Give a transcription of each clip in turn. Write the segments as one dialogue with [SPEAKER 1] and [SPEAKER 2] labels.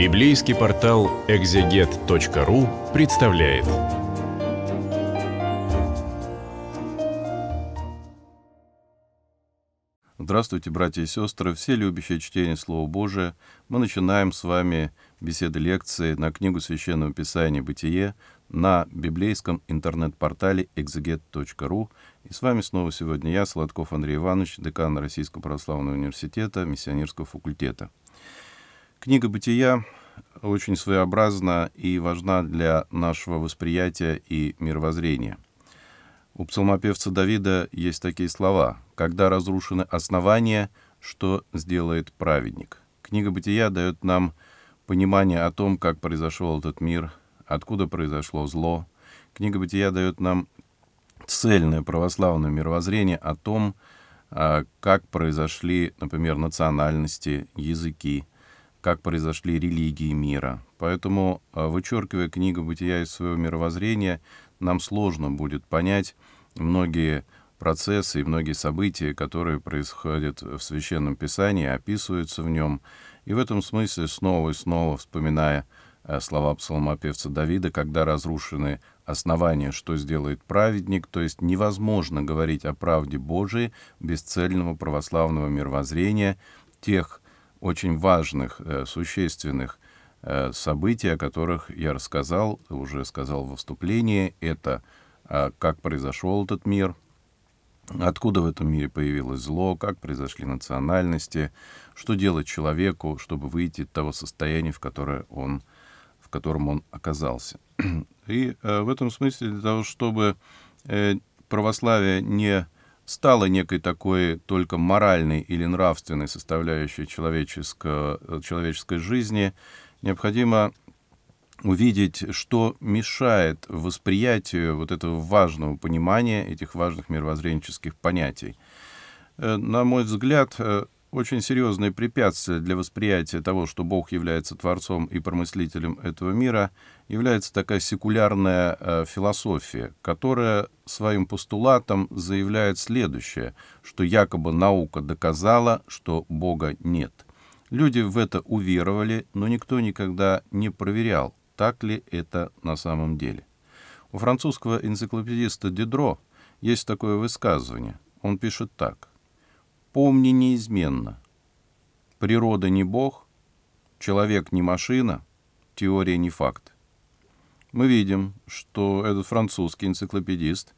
[SPEAKER 1] Библейский портал экзегет.ру представляет. Здравствуйте, братья и сестры, все любящие чтение Слова Божия. Мы начинаем с вами беседы лекции на книгу Священного Писания «Бытие» на библейском интернет-портале exeget.ru. И с вами снова сегодня я, Сладков Андрей Иванович, декан Российского Православного Университета, миссионерского факультета. Книга «Бытия» очень своеобразна и важна для нашего восприятия и мировоззрения. У псалмопевца Давида есть такие слова «Когда разрушены основания, что сделает праведник?» Книга «Бытия» дает нам понимание о том, как произошел этот мир, откуда произошло зло. Книга «Бытия» дает нам цельное православное мировоззрение о том, а, как произошли, например, национальности, языки – как произошли религии мира. Поэтому, а, вычеркивая книгу «Бытия» из своего мировоззрения, нам сложно будет понять многие процессы и многие события, которые происходят в Священном Писании, описываются в нем. И в этом смысле, снова и снова вспоминая а, слова псалмопевца Давида, когда разрушены основания, что сделает праведник, то есть невозможно говорить о правде Божией без цельного православного мировоззрения тех очень важных, э, существенных э, событий, о которых я рассказал, уже сказал во вступлении. Это а, как произошел этот мир, откуда в этом мире появилось зло, как произошли национальности, что делать человеку, чтобы выйти из того состояния, в, которое он, в котором он оказался. И э, в этом смысле для того, чтобы православие не стало некой такой только моральной или нравственной составляющей человеческого, э, человеческой жизни, необходимо увидеть, что мешает восприятию вот этого важного понимания этих важных мировоззренческих понятий. Э, на мой взгляд, э, очень серьезное препятствие для восприятия того, что Бог является Творцом и промыслителем этого мира, является такая секулярная э, философия, которая своим постулатом заявляет следующее, что якобы наука доказала, что Бога нет. Люди в это уверовали, но никто никогда не проверял, так ли это на самом деле. У французского энциклопедиста Дидро есть такое высказывание. Он пишет так. Помни неизменно. Природа не бог, человек не машина, теория не факт. Мы видим, что этот французский энциклопедист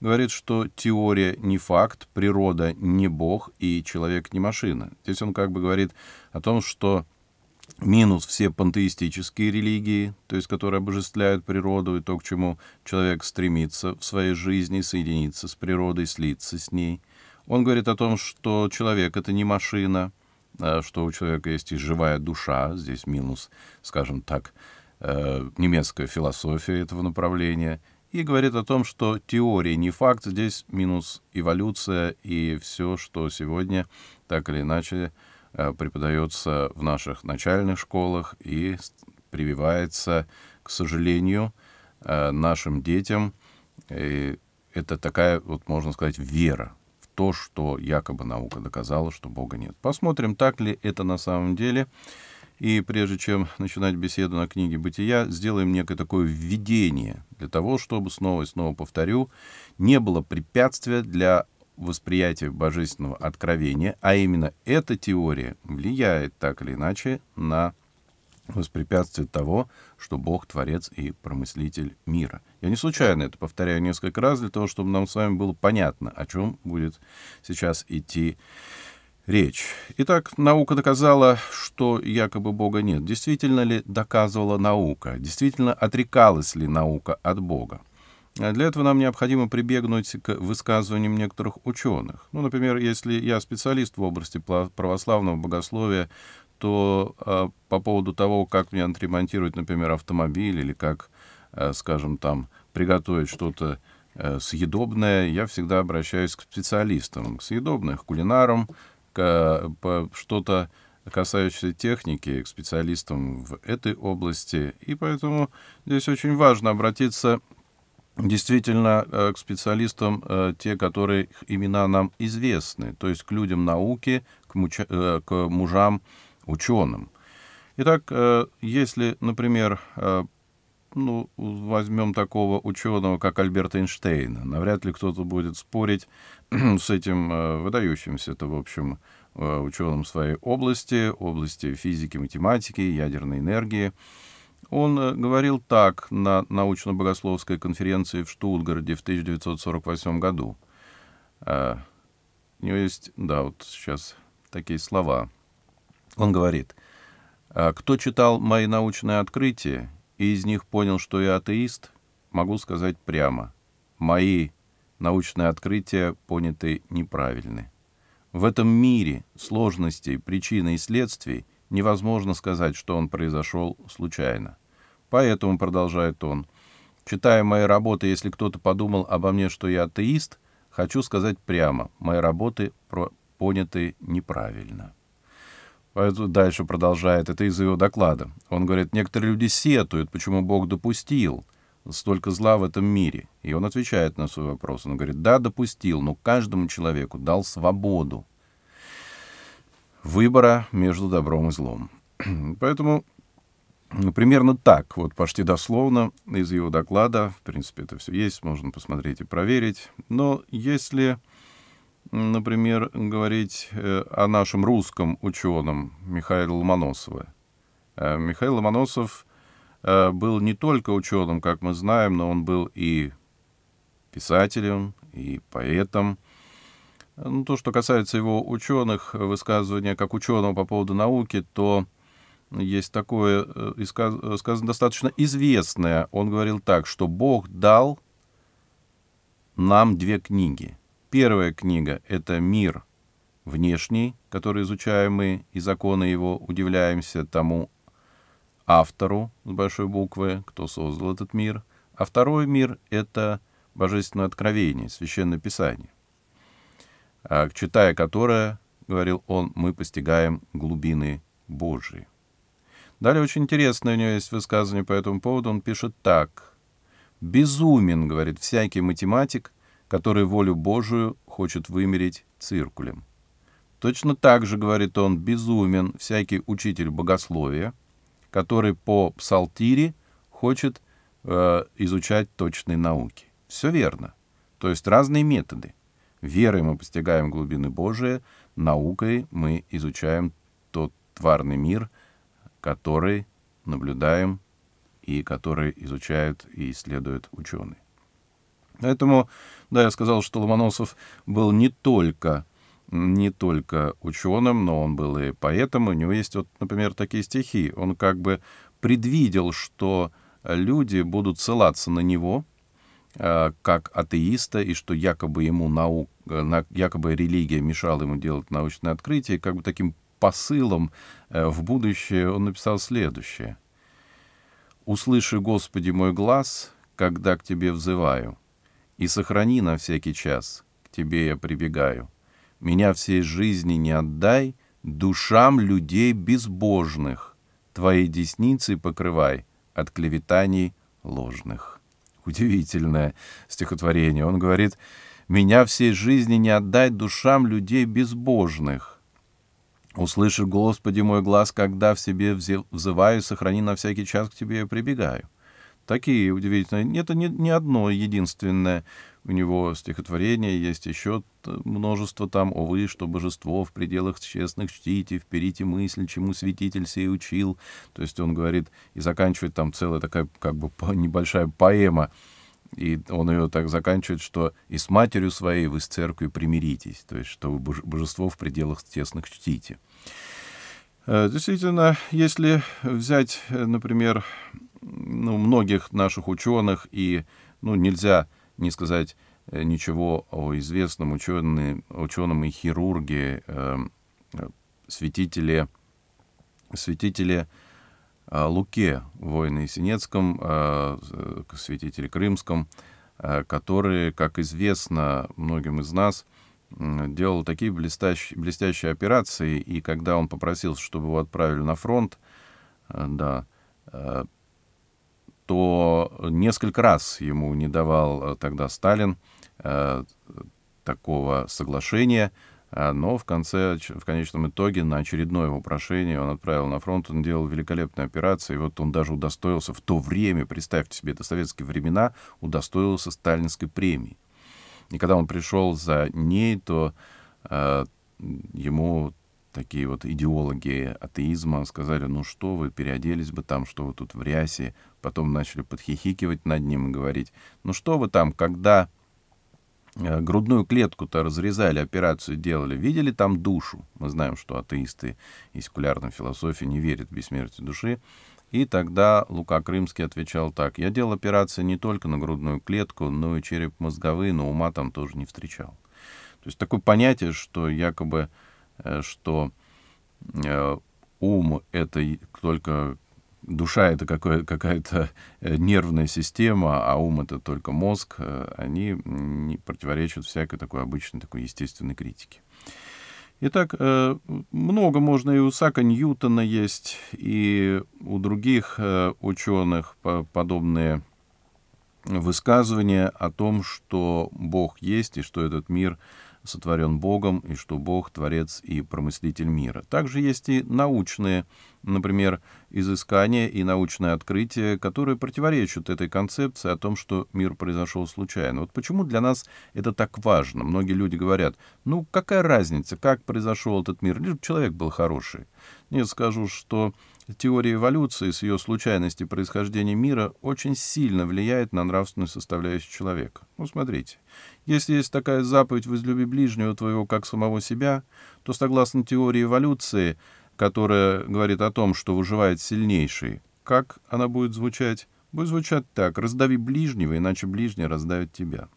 [SPEAKER 1] говорит, что теория не факт, природа не бог и человек не машина. Здесь он как бы говорит о том, что минус все пантеистические религии, то есть которые обожествляют природу и то, к чему человек стремится в своей жизни, соединиться с природой, слиться с ней – он говорит о том, что человек — это не машина, а что у человека есть и живая душа, здесь минус, скажем так, э, немецкая философия этого направления, и говорит о том, что теория не факт, здесь минус эволюция и все, что сегодня так или иначе э, преподается в наших начальных школах и прививается, к сожалению, э, нашим детям. И это такая, вот можно сказать, вера, то, что якобы наука доказала, что Бога нет. Посмотрим, так ли это на самом деле. И прежде чем начинать беседу на книге «Бытия», сделаем некое такое введение для того, чтобы, снова и снова повторю, не было препятствия для восприятия божественного откровения, а именно эта теория влияет так или иначе на воспрепятствие того, что Бог — творец и промыслитель мира. Я не случайно это повторяю несколько раз для того, чтобы нам с вами было понятно, о чем будет сейчас идти речь. Итак, наука доказала, что якобы Бога нет. Действительно ли доказывала наука? Действительно отрекалась ли наука от Бога? Для этого нам необходимо прибегнуть к высказываниям некоторых ученых. Ну, например, если я специалист в области православного богословия, то э, по поводу того, как мне отремонтировать, например, автомобиль или как, э, скажем, там приготовить что-то э, съедобное, я всегда обращаюсь к специалистам, к съедобным, к кулинарам, к, э, по, что-то касающееся техники, к специалистам в этой области. И поэтому здесь очень важно обратиться действительно э, к специалистам, те, которые имена нам известны, то есть к людям науки, к, муча, к мужам ученым. Итак, если, например, ну, возьмем такого ученого, как Альберт Эйнштейн. Навряд ли кто-то будет спорить с этим э, выдающимся, это, в общем, э, ученым своей области, области физики, математики, ядерной энергии. Он э, говорил так на научно-богословской конференции в Штутгарде в 1948 году. У него есть, да, вот сейчас такие слова. Он говорит, «А кто читал мои научные открытия, и из них понял, что я атеист, могу сказать прямо. Мои научные открытия поняты неправильны. В этом мире сложностей, причин и следствий невозможно сказать, что он произошел случайно. Поэтому, продолжает он, читая мои работы, если кто-то подумал обо мне, что я атеист, хочу сказать прямо, мои работы поняты неправильно. А дальше продолжает, это из его доклада. Он говорит, некоторые люди сетуют, почему Бог допустил столько зла в этом мире. И он отвечает на свой вопрос. Он говорит, да, допустил, но каждому человеку дал свободу выбора между добром и злом. Поэтому ну, примерно так, вот почти дословно из его доклада, в принципе, это все есть, можно посмотреть и проверить. Но если например, говорить э, о нашем русском ученом Михаиле Ломоносове. Э, Михаил Ломоносов э, был не только ученым, как мы знаем, но он был и писателем, и поэтом. Ну, то, что касается его ученых, высказывания как ученого по поводу науки, то есть такое, сказано достаточно известное. Он говорил так, что Бог дал нам две книги — Первая книга — это мир внешний, который изучаем мы, и законы его удивляемся тому автору с большой буквы, кто создал этот мир. А второй мир — это божественное откровение, священное писание, а, читая которое, говорил он, мы постигаем глубины Божьи. Далее очень интересное у него есть высказывание по этому поводу. Он пишет так. «Безумен, — говорит всякий математик, — который волю Божию хочет вымерить циркулем. Точно так же, говорит он, безумен всякий учитель богословия, который по псалтире хочет э, изучать точные науки. Все верно. То есть разные методы. Верой мы постигаем глубины Божия, наукой мы изучаем тот тварный мир, который наблюдаем и который изучают и исследуют ученые. Поэтому, да, я сказал, что Ломоносов был не только не только ученым, но он был и поэтом. У него есть, вот, например, такие стихи. Он как бы предвидел, что люди будут ссылаться на него э, как атеиста, и что якобы ему наук, э, на, якобы религия мешала ему делать научные открытия. и как бы таким посылом э, в будущее он написал следующее. «Услыши, Господи, мой глаз, когда к Тебе взываю. И сохрани на всякий час, к тебе я прибегаю. Меня всей жизни не отдай душам людей безбожных. Твоей десницей покрывай от клеветаний ложных. Удивительное стихотворение. Он говорит, «Меня всей жизни не отдай душам людей безбожных». Услышишь, Господи, мой глаз, когда в себе взываю, сохрани на всякий час к Тебе я прибегаю такие удивительные. Это не, не одно единственное у него стихотворение, есть еще множество там, о вы, что божество в пределах честных чтите, вперите мысль, чему святитель сей учил. То есть он говорит и заканчивает там целая такая как бы небольшая поэма. И он ее так заканчивает, что «и с матерью своей вы с церкви примиритесь», то есть что вы божество в пределах тесных чтите. Э, действительно, если взять, э, например, ну, многих наших ученых, и ну, нельзя не сказать э, ничего о известном ученые, ученом и хирурге, э, святителе, святителе э, Луке Войне Синецком, э, э, святителе Крымском, э, который, как известно многим из нас, делал такие блестящие, блестящие операции, и когда он попросил, чтобы его отправили на фронт, да, что несколько раз ему не давал э, тогда Сталин э, такого соглашения, э, но в конце, в конечном итоге, на очередное его прошение он отправил на фронт, он делал великолепные операции, и вот он даже удостоился в то время, представьте себе, это советские времена, удостоился сталинской премии. И когда он пришел за ней, то э, ему такие вот идеологи атеизма сказали, ну что вы, переоделись бы там, что вы тут в рясе. Потом начали подхихикивать над ним и говорить, ну что вы там, когда э, грудную клетку-то разрезали, операцию делали, видели там душу? Мы знаем, что атеисты из секулярной философии не верят в бессмертие души. И тогда Лука Крымский отвечал так, я делал операции не только на грудную клетку, но и череп мозговые, но ума там тоже не встречал. То есть такое понятие, что якобы Э, что э, ум — это только душа — это какая-то э, нервная система, а ум — это только мозг, они не противоречат всякой такой обычной, такой естественной критике. Итак, много можно и у Сака Ньютона есть, и у других ученых подобные высказывания о том, что Бог есть и что этот мир — сотворен Богом и что Бог — творец и промыслитель мира. Также есть и научные, например, изыскания и научные открытия, которые противоречат этой концепции о том, что мир произошел случайно. Вот почему для нас это так важно? Многие люди говорят, ну какая разница, как произошел этот мир, лишь человек был хороший. Нет, скажу, что теория эволюции с ее случайности происхождения мира очень сильно влияет на нравственную составляющую человека. Ну, смотрите, если есть такая заповедь «возлюби ближнего твоего как самого себя», то, согласно теории эволюции, которая говорит о том, что выживает сильнейший, как она будет звучать? Будет звучать так «раздави ближнего, иначе ближний раздавит тебя».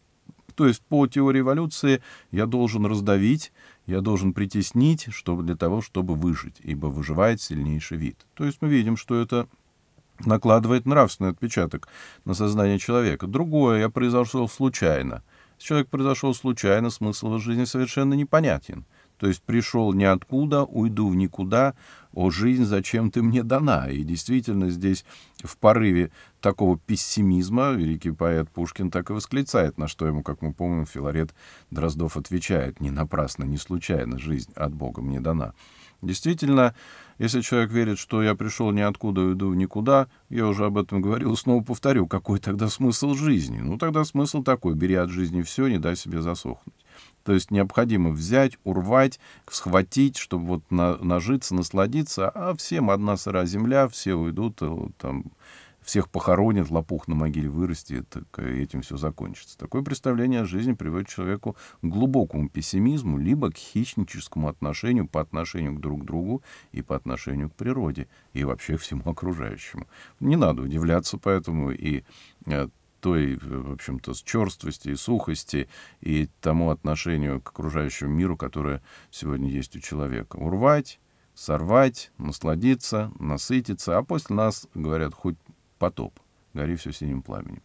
[SPEAKER 1] То есть по теории эволюции я должен раздавить, я должен притеснить чтобы, для того, чтобы выжить, ибо выживает сильнейший вид. То есть мы видим, что это накладывает нравственный отпечаток на сознание человека. Другое, я произошел случайно. Человек произошел случайно, смысл его жизни совершенно непонятен. То есть пришел ниоткуда, уйду в никуда, о жизнь, зачем ты мне дана? И действительно здесь в порыве такого пессимизма великий поэт Пушкин так и восклицает, на что ему, как мы помним, Филарет Дроздов отвечает, не напрасно, не случайно жизнь от Бога мне дана. Действительно, если человек верит, что я пришел ниоткуда и иду в никуда, я уже об этом говорил, снова повторю, какой тогда смысл жизни? Ну, тогда смысл такой, бери от жизни все, не дай себе засохнуть. То есть необходимо взять, урвать, схватить, чтобы вот на, нажиться, насладиться, а всем одна сыра земля, все уйдут, э, там, всех похоронят, лопух на могиле вырастет, так этим все закончится. Такое представление о жизни приводит человеку к глубокому пессимизму, либо к хищническому отношению по отношению к друг другу и по отношению к природе, и вообще всему окружающему. Не надо удивляться поэтому и э, той, в общем-то, черствости и сухости и тому отношению к окружающему миру, которое сегодня есть у человека. Урвать, сорвать, насладиться, насытиться, а после нас, говорят, хоть потоп, гори все синим пламенем.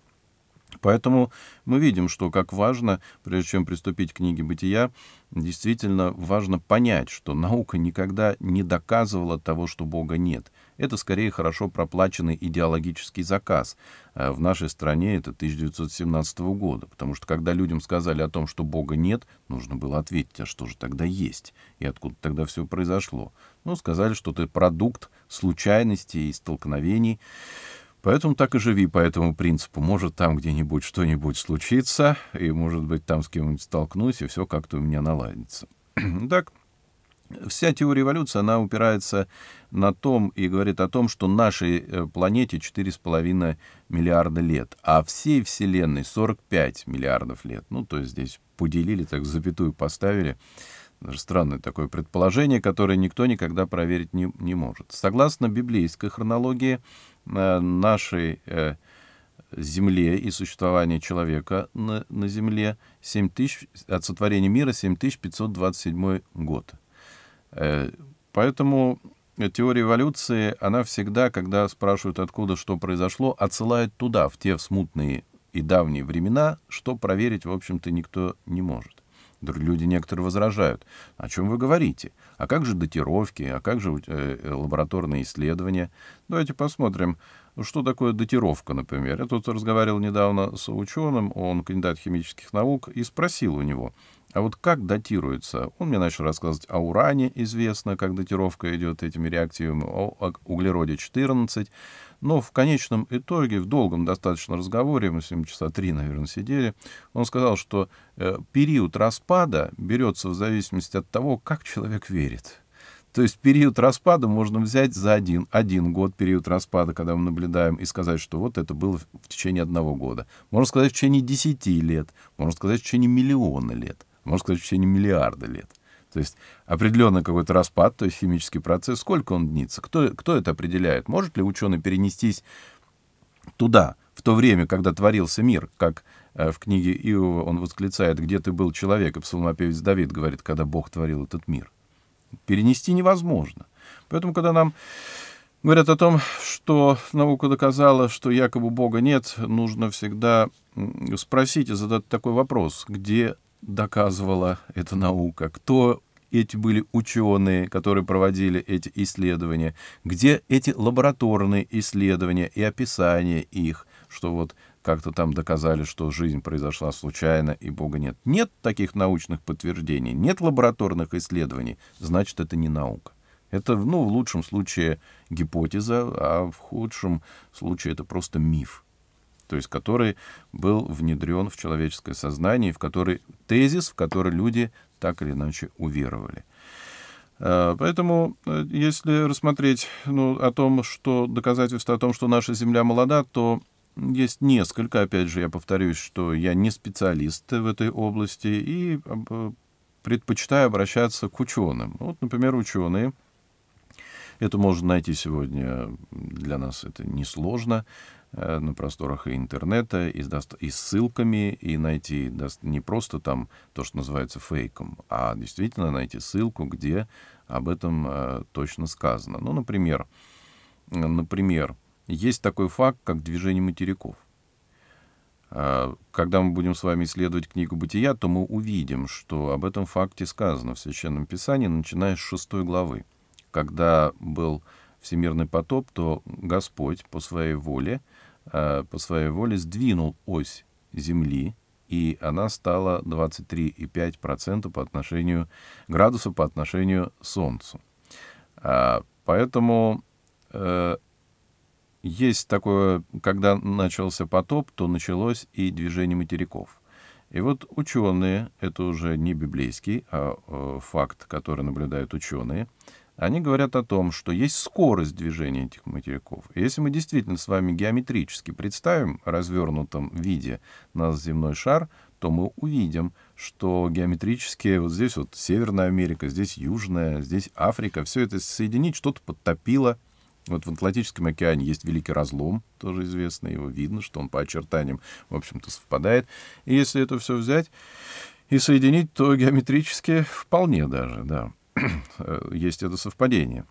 [SPEAKER 1] Поэтому мы видим, что как важно, прежде чем приступить к книге бытия, действительно важно понять, что наука никогда не доказывала того, что Бога нет — это скорее хорошо проплаченный идеологический заказ. Э, в нашей стране это 1917 года, потому что когда людям сказали о том, что Бога нет, нужно было ответить, а что же тогда есть, и откуда тогда все произошло. Ну, сказали, что ты продукт случайностей и столкновений. Поэтому так и живи по этому принципу. Может, там где-нибудь что-нибудь случится, и, может быть, там с кем-нибудь столкнусь, и все как-то у меня наладится. так, Вся теория эволюции, она упирается на том и говорит о том, что нашей э, планете 4,5 миллиарда лет, а всей Вселенной 45 миллиардов лет. Ну, то есть здесь поделили, так запятую поставили. Даже странное такое предположение, которое никто никогда проверить не, не может. Согласно библейской хронологии э, нашей э, Земле и существование человека на, на Земле тысяч от сотворения мира 7527 год. Э, поэтому э, теория эволюции, она всегда, когда спрашивают, откуда что произошло, отсылает туда, в те смутные и давние времена, что проверить, в общем-то, никто не может. Люди некоторые возражают. О чем вы говорите? А как же датировки? А как же э, лабораторные исследования? Давайте посмотрим. Что такое датировка, например? Я тут разговаривал недавно с ученым, он кандидат химических наук, и спросил у него, а вот как датируется? Он мне начал рассказывать о уране, известно, как датировка идет этими реактивами, о углероде-14. Но в конечном итоге, в долгом достаточно разговоре, мы с ним часа три, наверное, сидели, он сказал, что э, период распада берется в зависимости от того, как человек верит. То есть период распада можно взять за один, один год период распада, когда мы наблюдаем, и сказать, что вот это было в течение одного года. Можно сказать в течение десяти лет, можно сказать в течение миллиона лет, можно сказать в течение миллиарда лет. То есть определенный какой-то распад, то есть химический процесс, сколько он длится, кто, кто это определяет, может ли ученый перенестись туда, в то время, когда творился мир, как э, в книге Иова он восклицает, где ты был человек, и псалмопевец Давид говорит, когда Бог творил этот мир перенести невозможно. Поэтому, когда нам говорят о том, что наука доказала, что якобы Бога нет, нужно всегда спросить и задать такой вопрос, где доказывала эта наука, кто эти были ученые, которые проводили эти исследования, где эти лабораторные исследования и описание их, что вот как-то там доказали, что жизнь произошла случайно и Бога нет. Нет таких научных подтверждений, нет лабораторных исследований, значит, это не наука. Это, ну, в лучшем случае гипотеза, а в худшем случае это просто миф, то есть который был внедрен в человеческое сознание, в который тезис, в который люди так или иначе уверовали. Э, поэтому, э, если рассмотреть ну, о том, что доказательство о том, что наша Земля молода, то есть несколько, опять же, я повторюсь, что я не специалист в этой области и э, предпочитаю обращаться к ученым. Вот, например, ученые, это можно найти сегодня, для нас это несложно, э, на просторах интернета, и с, и с ссылками, и найти не просто там то, что называется фейком, а действительно найти ссылку, где об этом э, точно сказано. Ну, например, например, есть такой факт, как движение материков. А, когда мы будем с вами исследовать книгу «Бытия», то мы увидим, что об этом факте сказано в Священном Писании, начиная с 6 главы. Когда был всемирный потоп, то Господь по своей воле, а, по своей воле сдвинул ось Земли, и она стала 23,5% по отношению градуса по отношению Солнцу. А, поэтому э, есть такое, когда начался потоп, то началось и движение материков. И вот ученые, это уже не библейский, а э, факт, который наблюдают ученые, они говорят о том, что есть скорость движения этих материков. И если мы действительно с вами геометрически представим в развернутом виде наш земной шар, то мы увидим, что геометрически вот здесь вот Северная Америка, здесь Южная, здесь Африка, все это соединить, что-то подтопило, вот в Атлантическом океане есть Великий разлом, тоже известно, его видно, что он по очертаниям, в общем-то, совпадает. И если это все взять и соединить, то геометрически вполне даже, да, э, есть это совпадение.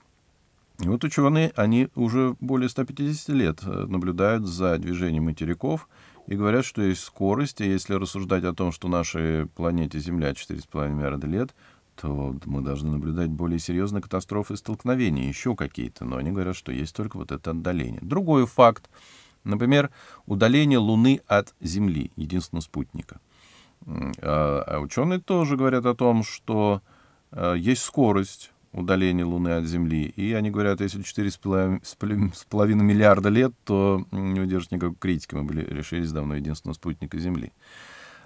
[SPEAKER 1] И вот ученые, они уже более 150 лет э, наблюдают за движением материков и говорят, что есть скорость, и если рассуждать о том, что нашей планете Земля 4,5 миллиарда лет, что мы должны наблюдать более серьезные катастрофы и столкновения, еще какие-то, но они говорят, что есть только вот это отдаление. Другой факт, например, удаление Луны от Земли, единственного спутника. А, а ученые тоже говорят о том, что э, есть скорость удаления Луны от Земли. И они говорят, если 4,5 миллиарда лет, то не удержит никакой критики. Мы были, решились давно единственного спутника Земли.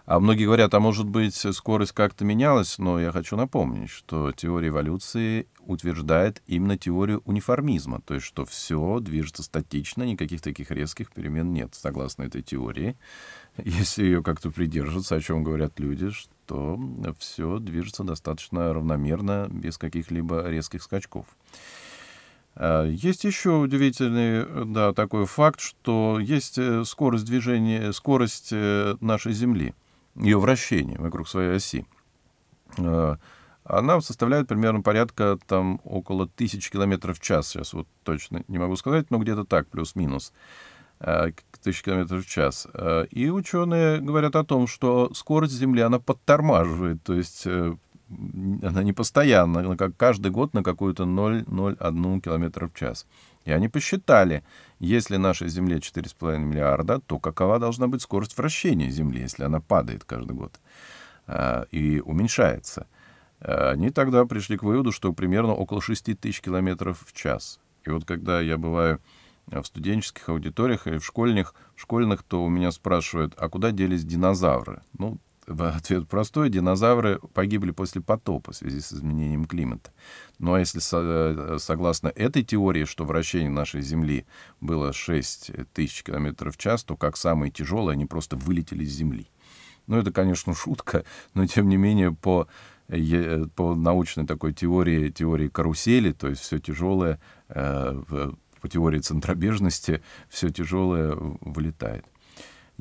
[SPEAKER 1] А многие говорят, а может быть, скорость как-то менялась, но я хочу напомнить, что теория эволюции утверждает именно теорию униформизма, то есть что все движется статично, никаких таких резких перемен нет, согласно этой теории. Если ее как-то придерживаться, о чем говорят люди, что все движется достаточно равномерно, без каких-либо резких скачков. А, есть еще удивительный да, такой факт, что есть э, скорость движения, скорость э, нашей Земли — ее вращение вокруг своей оси, э, она составляет примерно порядка там около тысячи километров в час. Сейчас вот точно не могу сказать, но где-то так, плюс-минус э, тысячи километров в час. Э, и ученые говорят о том, что скорость Земли, она подтормаживает, то есть она не постоянно, как каждый год на какую-то 0,01 километра в час. И они посчитали, если нашей Земле 4,5 миллиарда, то какова должна быть скорость вращения Земли, если она падает каждый год э, и уменьшается. Они тогда пришли к выводу, что примерно около 6 тысяч километров в час. И вот когда я бываю в студенческих аудиториях и в школьных, в школьных, то у меня спрашивают, а куда делись динозавры? Ну, Ответ простой. Динозавры погибли после потопа в связи с изменением климата. Но ну, а если э, согласно этой теории, что вращение нашей Земли было 6 тысяч километров в час, то как самые тяжелые они просто вылетели с Земли. Ну, это, конечно, шутка, но тем не менее по, по научной такой теории, теории карусели, то есть все тяжелое, э, по теории центробежности, все тяжелое вылетает.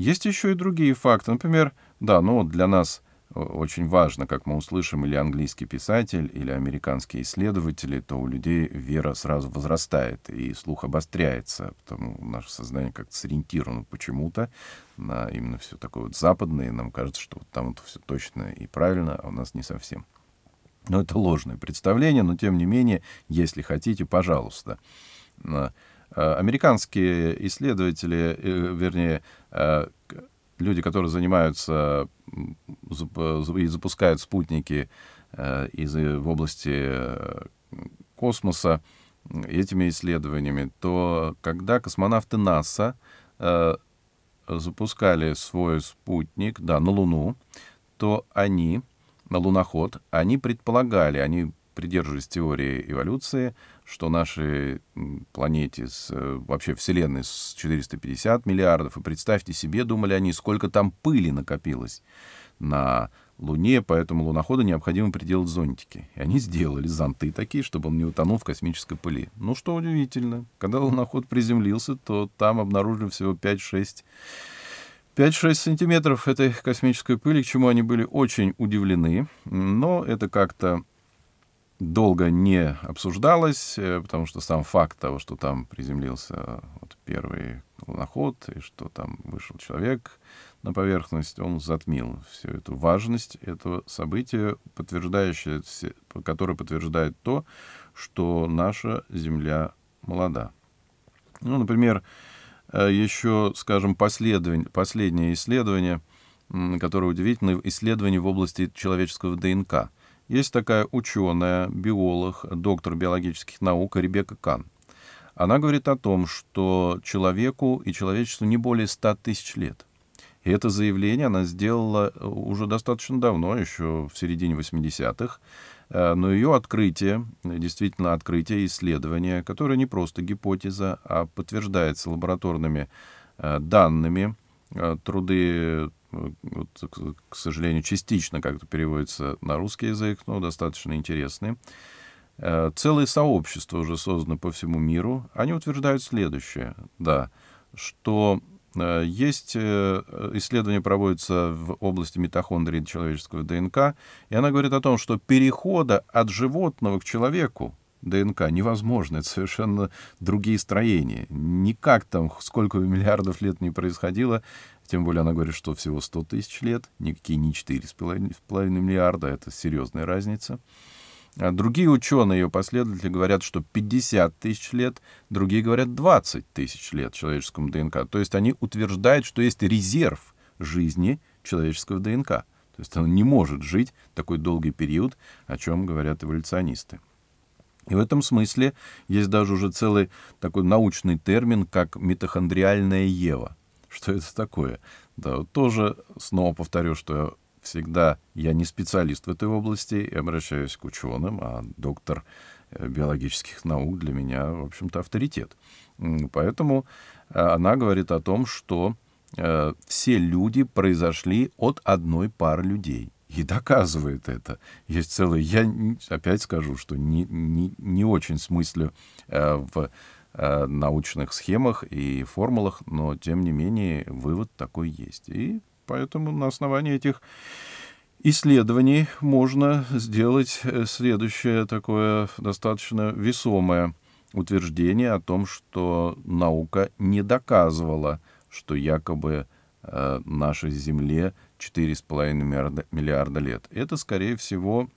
[SPEAKER 1] Есть еще и другие факты. Например, да, ну вот для нас э, очень важно, как мы услышим, или английский писатель, или американские исследователи, то у людей вера сразу возрастает, и слух обостряется, потому наше сознание как-то сориентировано почему-то на именно все такое вот западное, и нам кажется, что вот там вот все точно и правильно, а у нас не совсем. Но это ложное представление, но тем не менее, если хотите, пожалуйста. Э, Э, американские исследователи, э, вернее, э, люди, которые занимаются и запускают спутники из, в области космоса этими исследованиями, то когда космонавты НАСА запускали свой спутник да, на Луну, то они, на луноход, они предполагали, они придерживаюсь теории эволюции, что нашей планете, с, э, вообще Вселенной с 450 миллиардов, и представьте себе, думали они, сколько там пыли накопилось на Луне, поэтому луноходу необходимо приделать зонтики. И они сделали зонты такие, чтобы он не утонул в космической пыли. Ну, что удивительно, когда луноход приземлился, то там обнаружили всего 5-6 5-6 сантиметров этой космической пыли, к чему они были очень удивлены, но это как-то долго не обсуждалось, э, потому что сам факт того, что там приземлился э, вот первый луноход и что там вышел человек на поверхность, он затмил всю эту важность этого события, подтверждающее, которое подтверждает то, что наша Земля молода. Ну, например, э, еще, скажем, последнее исследование, которое удивительно, исследование в области человеческого ДНК — есть такая ученая, биолог, доктор биологических наук Ребекка Кан. Она говорит о том, что человеку и человечеству не более 100 тысяч лет. И это заявление она сделала э, уже достаточно давно, еще в середине 80-х. Э, но ее открытие, действительно открытие исследования, которое не просто гипотеза, а подтверждается лабораторными э, данными, труды вот, э, к сожалению, частично как-то переводится на русский язык, но достаточно интересные э, Целые сообщества уже созданы по всему миру. Они утверждают следующее, да, что э, есть исследование проводится в области митохондрии человеческого ДНК, и она говорит о том, что перехода от животного к человеку ДНК. Невозможно, это совершенно другие строения. Никак там, сколько миллиардов лет не происходило, тем более она говорит, что всего 100 тысяч лет, никакие не 4,5 миллиарда, это серьезная разница. А другие ученые, ее последователи, говорят, что 50 тысяч лет, другие говорят 20 тысяч лет человеческому ДНК. То есть они утверждают, что есть резерв жизни человеческого ДНК. То есть он не может жить такой долгий период, о чем говорят эволюционисты. И в этом смысле есть даже уже целый такой научный термин, как митохондриальная Ева. Что это такое? Да, тоже снова повторю, что всегда я не специалист в этой области и обращаюсь к ученым, а доктор э, биологических наук для меня, в общем-то, авторитет. Поэтому э, она говорит о том, что э, все люди произошли от одной пары людей — и доказывает это. Есть целый Я опять скажу, что не, не, не очень смыслю э, в э, научных схемах и формулах, но, тем не менее, вывод такой есть. И поэтому на основании этих исследований можно сделать э, следующее такое достаточно весомое утверждение о том, что наука не доказывала, что якобы э, нашей Земле 4,5 миллиарда, миллиарда лет. Это, скорее всего,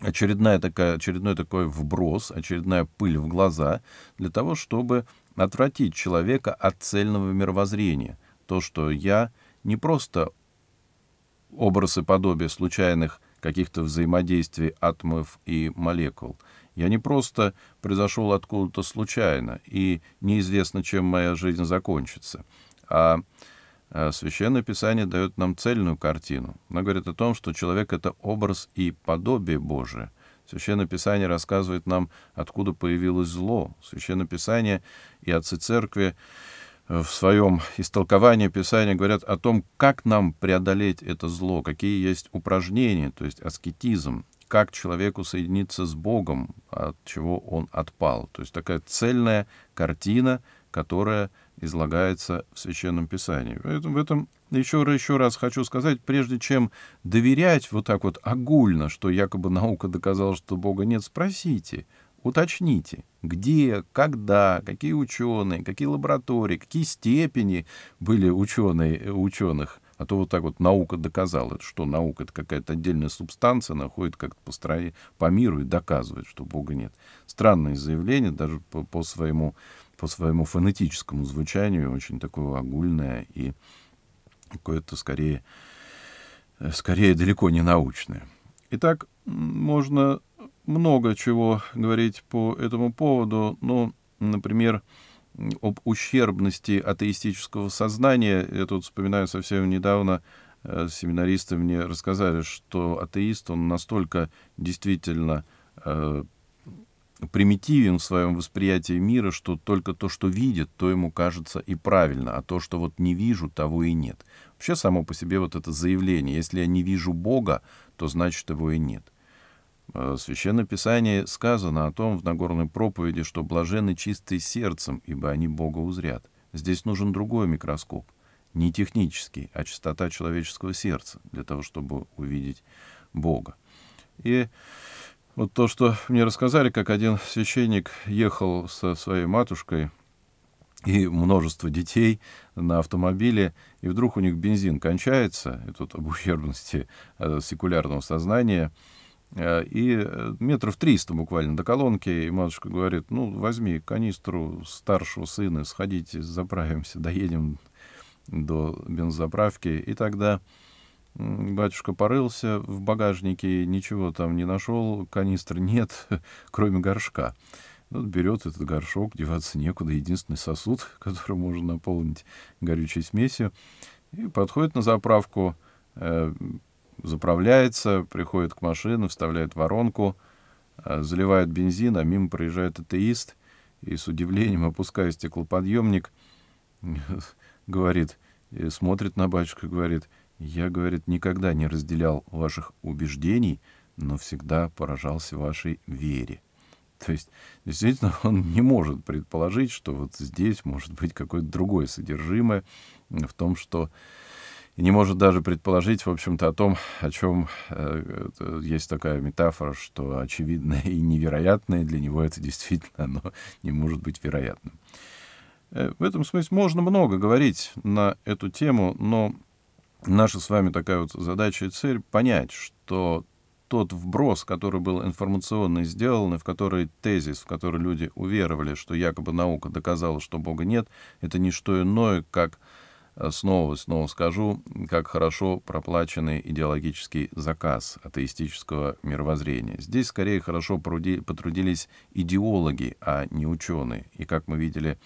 [SPEAKER 1] очередная такая, очередной такой вброс, очередная пыль в глаза для того, чтобы отвратить человека от цельного мировоззрения. То, что я не просто образ и подобие случайных каких-то взаимодействий атомов и молекул. Я не просто произошел откуда-то случайно, и неизвестно, чем моя жизнь закончится. А Э, Священное Писание дает нам цельную картину. Оно говорит о том, что человек — это образ и подобие Божие. Священное Писание рассказывает нам, откуда появилось зло. Священное Писание и отцы церкви э, в своем истолковании Писания говорят о том, как нам преодолеть это зло, какие есть упражнения, то есть аскетизм, как человеку соединиться с Богом, от чего он отпал. То есть такая цельная картина, которая излагается в Священном Писании. Поэтому в этом еще, еще раз хочу сказать, прежде чем доверять вот так вот огульно, что якобы наука доказала, что Бога нет, спросите, уточните, где, когда, какие ученые, какие лаборатории, какие степени были ученые, ученых. А то вот так вот наука доказала, что наука — это какая-то отдельная субстанция, находит как-то по, по миру и доказывает, что Бога нет. Странное заявление даже по, по своему по своему фонетическому звучанию очень такое огульное и какое-то скорее, э, скорее далеко не научное. Итак, можно много чего говорить по этому поводу, но, например, об ущербности атеистического сознания. Я тут вспоминаю совсем недавно э, семинаристы мне рассказали, что атеист, он настолько действительно э, примитивен в своем восприятии мира, что только то, что видит, то ему кажется и правильно, а то, что вот не вижу, того и нет. Вообще само по себе вот это заявление, если я не вижу Бога, то значит его и нет. Э, в Священном Писании сказано о том в Нагорной проповеди, что блажены чистые сердцем, ибо они Бога узрят. Здесь нужен другой микроскоп, не технический, а чистота человеческого сердца, для того, чтобы увидеть Бога. И вот то, что мне рассказали, как один священник ехал со своей матушкой и множество детей на автомобиле, и вдруг у них бензин кончается, и тут об ущербности э, секулярного сознания, э, и э, метров триста буквально до колонки, и матушка говорит, ну, возьми канистру старшего сына, сходите, заправимся, доедем до бензозаправки и тогда Батюшка порылся в багажнике, ничего там не нашел, канистр нет, кроме горшка. Вот берет этот горшок, деваться некуда, единственный сосуд, который можно наполнить горючей смесью, и подходит на заправку, э, заправляется, приходит к машине, вставляет воронку, э, заливает бензин, а мимо проезжает атеист, и с удивлением, опуская стеклоподъемник, говорит, э, смотрит на батюшка, говорит — я, говорит, никогда не разделял ваших убеждений, но всегда поражался вашей вере. То есть, действительно, он не может предположить, что вот здесь может быть какое-то другое содержимое в том, что не может даже предположить, в общем-то, о том, о чем э, есть такая метафора, что очевидное и невероятное для него это действительно оно не может быть вероятным. Э, в этом смысле можно много говорить на эту тему, но наша с вами такая вот задача и цель — понять, что тот вброс, который был информационный сделан, и в который тезис, в который люди уверовали, что якобы наука доказала, что Бога нет, это не что иное, как, э, снова снова скажу, как хорошо проплаченный идеологический заказ атеистического мировоззрения. Здесь скорее хорошо потрудились идеологи, а не ученые. И как мы видели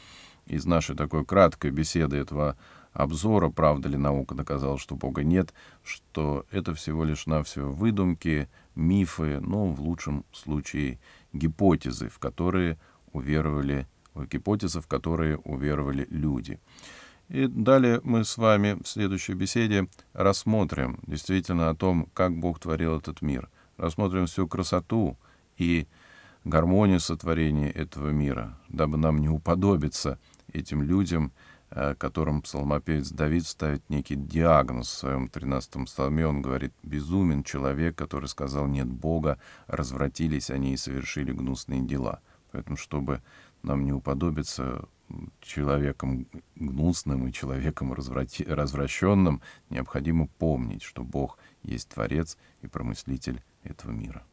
[SPEAKER 1] из нашей такой краткой беседы этого обзора, правда ли наука доказала, что Бога нет, что это всего лишь навсего выдумки, мифы, но ну, в лучшем случае, гипотезы, в которые уверовали, гипотезы, в которые уверовали люди. И далее мы с вами в следующей беседе рассмотрим действительно о том, как Бог творил этот мир. Рассмотрим всю красоту и гармонию сотворения этого мира, дабы нам не уподобиться этим людям, Э, которым псалмопевец Давид ставит некий диагноз в своем 13-м псалме. Он говорит, «Безумен человек, который сказал, нет Бога, развратились они и совершили гнусные дела». Поэтому, чтобы нам не уподобиться человеком гнусным и человеком разврати... развращенным, необходимо помнить, что Бог есть Творец и промыслитель этого мира.